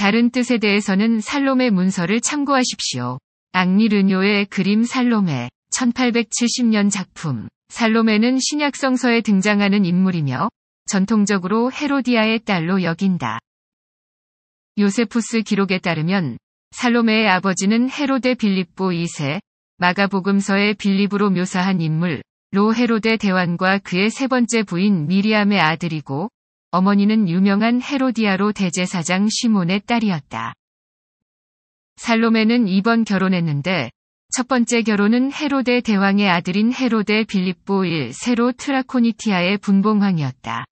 다른 뜻에 대해서는 살롬의 문서를 참고하십시오. 악리르뇨의 그림 살롬에 1870년 작품 살롬에는 신약성서에 등장하는 인물이며 전통적으로 헤로디아의 딸로 여긴다. 요세푸스 기록에 따르면 살로메의 아버지는 헤로데 빌립보 2세, 마가복음서의 빌립으로 묘사한 인물, 로 헤로데 대왕과 그의 세 번째 부인 미리암의 아들이고 어머니는 유명한 헤로디아로 대제사장 시몬의 딸이었다. 살로메는 이번 결혼했는데 첫 번째 결혼은 헤로데 대왕의 아들인 헤로데 빌립보 1 세로 트라코니티아의 분봉왕이었다이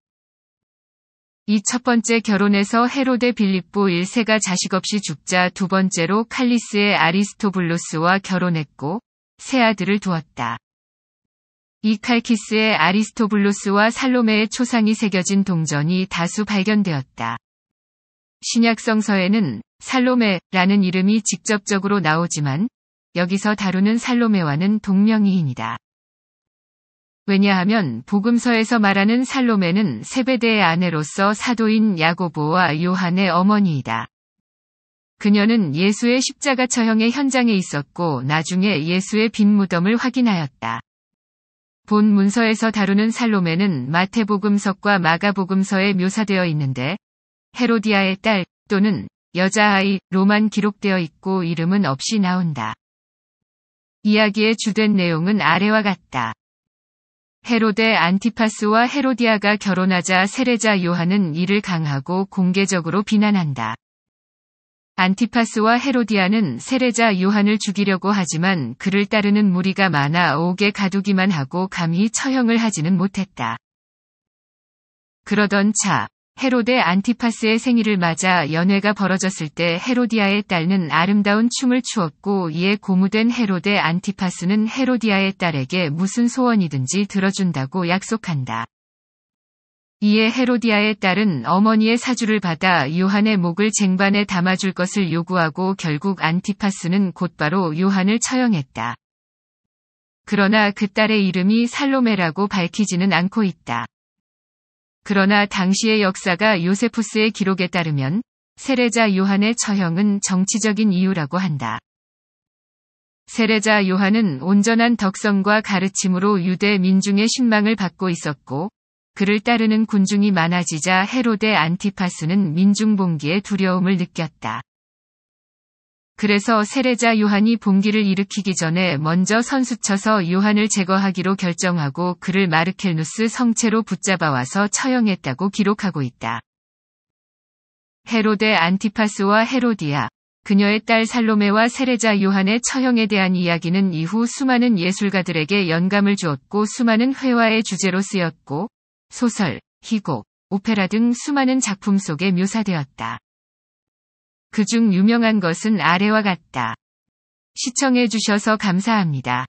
첫 번째 결혼에서 헤로데 빌립보 1세가 자식 없이 죽자 두 번째로 칼리스의 아리스토블로스와 결혼했고 새 아들을 두었다. 이칼키스의 아리스토블로스와 살로메의 초상이 새겨진 동전이 다수 발견되었다. 신약성서에는 살로메라는 이름이 직접적으로 나오지만 여기서 다루는 살로메와는 동명이인이다. 왜냐하면 복음서에서 말하는 살로메는 세베대의 아내로서 사도인 야고보와 요한의 어머니이다. 그녀는 예수의 십자가 처형의 현장에 있었고 나중에 예수의 빈 무덤을 확인하였다. 본 문서에서 다루는 살로메는 마태복음서과 마가복음서에 묘사되어 있는데 헤로디아의 딸 또는 여자아이로만 기록되어 있고 이름은 없이 나온다. 이야기의 주된 내용은 아래와 같다. 헤로데 안티파스와 헤로디아가 결혼하자 세례자 요한은 이를 강하고 공개적으로 비난한다. 안티파스와 헤로디아는 세례자 요한을 죽이려고 하지만 그를 따르는 무리가 많아 옥에 가두기만 하고 감히 처형을 하지는 못했다. 그러던 차 헤로데 안티파스의 생일을 맞아 연회가 벌어졌을 때 헤로디아의 딸은 아름다운 춤을 추었고 이에 고무된 헤로데 안티파스는 헤로디아의 딸에게 무슨 소원이든지 들어준다고 약속한다. 이에 헤로디아의 딸은 어머니의 사주를 받아 요한의 목을 쟁반에 담아줄 것을 요구하고 결국 안티파스는 곧바로 요한을 처형했다. 그러나 그 딸의 이름이 살로메라고 밝히지는 않고 있다. 그러나 당시의 역사가 요세푸스의 기록에 따르면 세례자 요한의 처형은 정치적인 이유라고 한다. 세례자 요한은 온전한 덕성과 가르침으로 유대 민중의 신망을 받고 있었고 그를 따르는 군중이 많아지자 헤로데 안티파스는 민중봉기의 두려움을 느꼈다. 그래서 세례자 요한이 봉기를 일으키기 전에 먼저 선수쳐서 요한을 제거하기로 결정하고 그를 마르켈누스 성체로 붙잡아와서 처형했다고 기록하고 있다. 헤로데 안티파스와 헤로디아, 그녀의 딸 살로메와 세례자 요한의 처형에 대한 이야기는 이후 수많은 예술가들에게 영감을 주었고 수많은 회화의 주제로 쓰였고 소설, 희곡, 오페라 등 수많은 작품 속에 묘사되었다. 그 중 유명한 것은 아래와 같다. 시청해주셔서 감사합니다.